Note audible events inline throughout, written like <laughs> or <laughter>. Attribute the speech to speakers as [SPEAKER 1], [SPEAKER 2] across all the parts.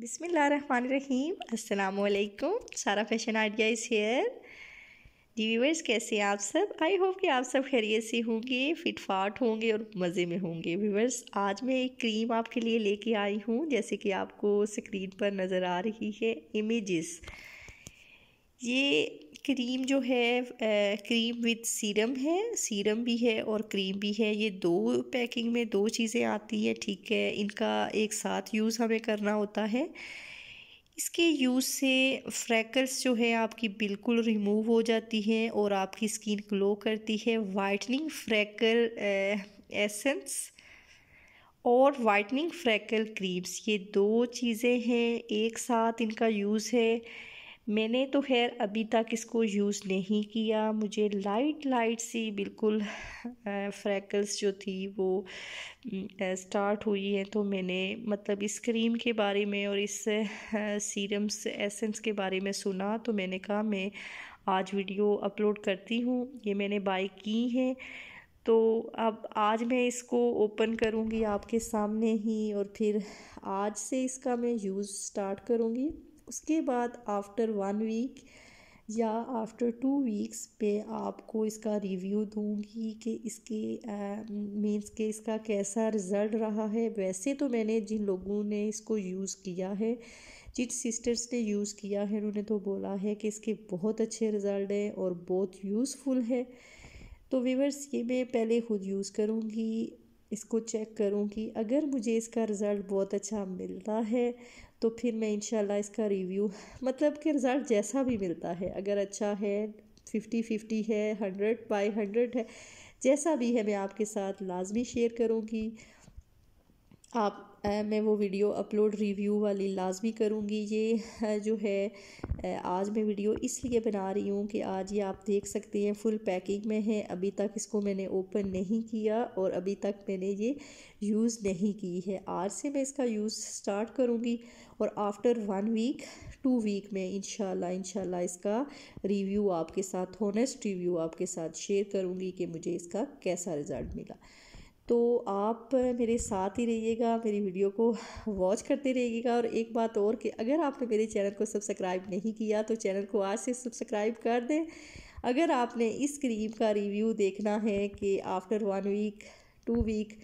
[SPEAKER 1] बिसमीम असलकुम Sara fashion idea is here जी व्यूवर्स कैसे हैं आप सब आई होप कि आप सब खैरियत से होंगे फिट फाट होंगे और मज़े में होंगे व्यूवर्स आज मैं एक क्रीम आपके लिए लेके आई हूँ जैसे कि आपको स्क्रीन पर नज़र आ रही है इमेजेस ये क्रीम जो है क्रीम विद सीरम है सीरम भी है और क्रीम भी है ये दो पैकिंग में दो चीज़ें आती है ठीक है इनका एक साथ यूज़ हमें करना होता है इसके यूज़ से फ्रैकल्स जो है आपकी बिल्कुल रिमूव हो जाती है और आपकी स्किन ग्लो करती है वाइटनिंग फ्रैकल एसेंस और वाइटनिंग फ्रैकल क्रीम्स ये दो चीज़ें हैं एक साथ इनका यूज़ है मैंने तो खैर अभी तक इसको यूज़ नहीं किया मुझे लाइट लाइट सी बिल्कुल <laughs> फ्रैकल्स जो थी वो स्टार्ट हुई है तो मैंने मतलब इस क्रीम के बारे में और इस सीरम्स एसेंस के बारे में सुना तो मैंने कहा मैं आज वीडियो अपलोड करती हूँ ये मैंने बाई की है तो अब आज मैं इसको ओपन करूँगी आपके सामने ही और फिर आज से इसका मैं यूज़ स्टार्ट करूँगी उसके बाद आफ्टर वन वीक या आफ्टर टू वीक्स पे आपको इसका रिव्यू दूंगी कि इसके मींस के इसका कैसा रिज़ल्ट रहा है वैसे तो मैंने जिन लोगों ने इसको यूज़ किया है जिन सिस्टर्स ने यूज़ किया है उन्होंने तो बोला है कि इसके बहुत अच्छे रिज़ल्ट हैं और बहुत यूज़फुल है तो वीवर्स ये मैं पहले ख़ुद यूज़ करूँगी इसको चेक करूं कि अगर मुझे इसका रिज़ल्ट बहुत अच्छा मिलता है तो फिर मैं इन इसका रिव्यू मतलब कि रिज़ल्ट जैसा भी मिलता है अगर अच्छा है फिफ्टी फिफ्टी है हंड्रेड बाई हंड्रेड है जैसा भी है मैं आपके साथ लाजमी शेयर करूँगी आप आ, मैं वो वीडियो अपलोड रिव्यू वाली लाजमी करूँगी ये जो है आज मैं वीडियो इसलिए बना रही हूँ कि आज ये आप देख सकते हैं फुल पैकिंग में है अभी तक इसको मैंने ओपन नहीं किया और अभी तक मैंने ये यूज़ नहीं की है आज से मैं इसका यूज़ स्टार्ट करूँगी और after one week two week में इन इंशाल्लाह इसका रिव्यू आपके साथ होनेस्ट रिव्यू आपके साथ शेयर करूँगी कि मुझे इसका कैसा रिज़ल्ट मिला तो आप मेरे साथ ही रहिएगा मेरी वीडियो को वॉच करते रहिएगा और एक बात और कि अगर आपने मेरे चैनल को सब्सक्राइब नहीं किया तो चैनल को आज से सब्सक्राइब कर दें अगर आपने इस क्रीम का रिव्यू देखना है कि after one week two week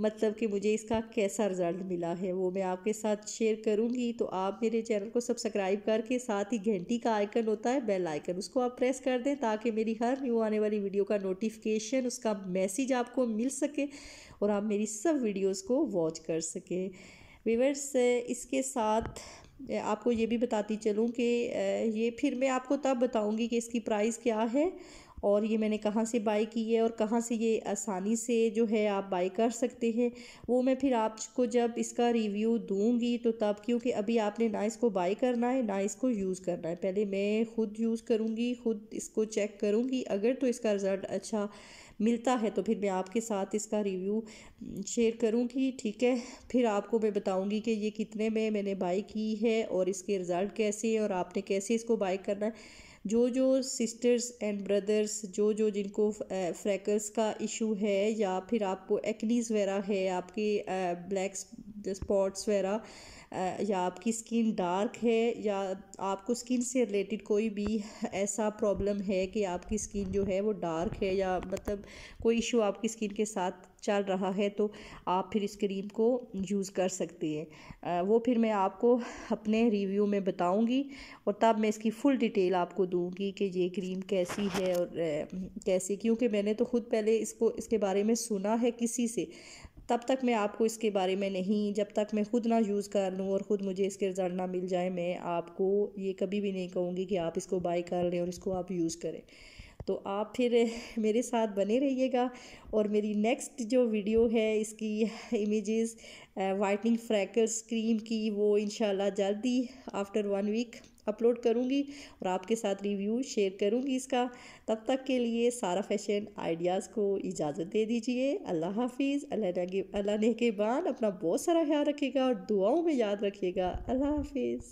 [SPEAKER 1] मतलब कि मुझे इसका कैसा रिज़ल्ट मिला है वो मैं आपके साथ शेयर करूँगी तो आप मेरे चैनल को सब्सक्राइब करके साथ ही घंटी का आइकन होता है बेल आइकन उसको आप प्रेस कर दें ताकि मेरी हर न्यू आने वाली वीडियो का नोटिफिकेशन उसका मैसेज आपको मिल सके और आप मेरी सब वीडियोज़ को वॉच कर सकें विवर्स इसके साथ आपको ये भी बताती चलूँ कि ये फिर मैं आपको तब बताऊँगी कि इसकी प्राइस क्या है और ये मैंने कहाँ से बाई की है और कहाँ से ये आसानी से जो है आप बाई कर सकते हैं वो मैं फिर आपको जब इसका रिव्यू दूँगी तो तब क्योंकि अभी आपने ना इसको बाई करना है ना इसको यूज़ करना है पहले मैं ख़ुद यूज़ करूँगी ख़ुद इसको चेक करूँगी अगर तो इसका रिज़ल्ट अच्छा मिलता है तो फिर मैं आपके साथ इसका रिव्यू शेयर करूँगी ठीक है फिर आपको मैं बताऊँगी कि ये कितने में मैंने बाई की है और इसके रिज़ल्ट कैसे हैं और आपने कैसे इसको बाई करना है जो जो सिस्टर्स एंड ब्रदर्स जो जो जिनको फ्रैकल्स का इशू है या फिर आपको एक्नीज़ वगैरह है आपके ब्लैक्स स्पॉट्स वगैरह या आपकी स्किन डार्क है या आपको स्किन से रिलेटेड कोई भी ऐसा प्रॉब्लम है कि आपकी स्किन जो है वो डार्क है या मतलब कोई इशू आपकी स्किन के साथ चल रहा है तो आप फिर इस क्रीम को यूज़ कर सकती हैं वो फिर मैं आपको अपने रिव्यू में बताऊंगी और तब मैं इसकी फ़ुल डिटेल आपको दूंगी कि ये क्रीम कैसी है और कैसी क्योंकि मैंने तो ख़ुद पहले इसको इसके बारे में सुना है किसी से तब तक मैं आपको इसके बारे में नहीं जब तक मैं ख़ुद ना यूज़ कर लूँ और ख़ुद मुझे इसके रिज़ल्ट ना मिल जाए मैं आपको ये कभी भी नहीं कहूँगी कि आप इसको बाई कर लें और इसको आप यूज़ करें तो आप फिर <laughs> मेरे साथ बने रहिएगा और मेरी नेक्स्ट जो वीडियो है इसकी इमेजेस वाइटनिंग फ्रैकल्स क्रीम की वो इन जल्दी आफ्टर वन वीक अपलोड करूँगी और आपके साथ रिव्यू शेयर करूँगी इसका तब तक के लिए सारा फैशन आइडियाज़ को इजाज़त दे दीजिए अल्लाह हाफिज़ अल्लाह के बान अपना बहुत सारा ख्याल रखेगा और दुआओं में याद रखिएगा अल्लाह हाफिज़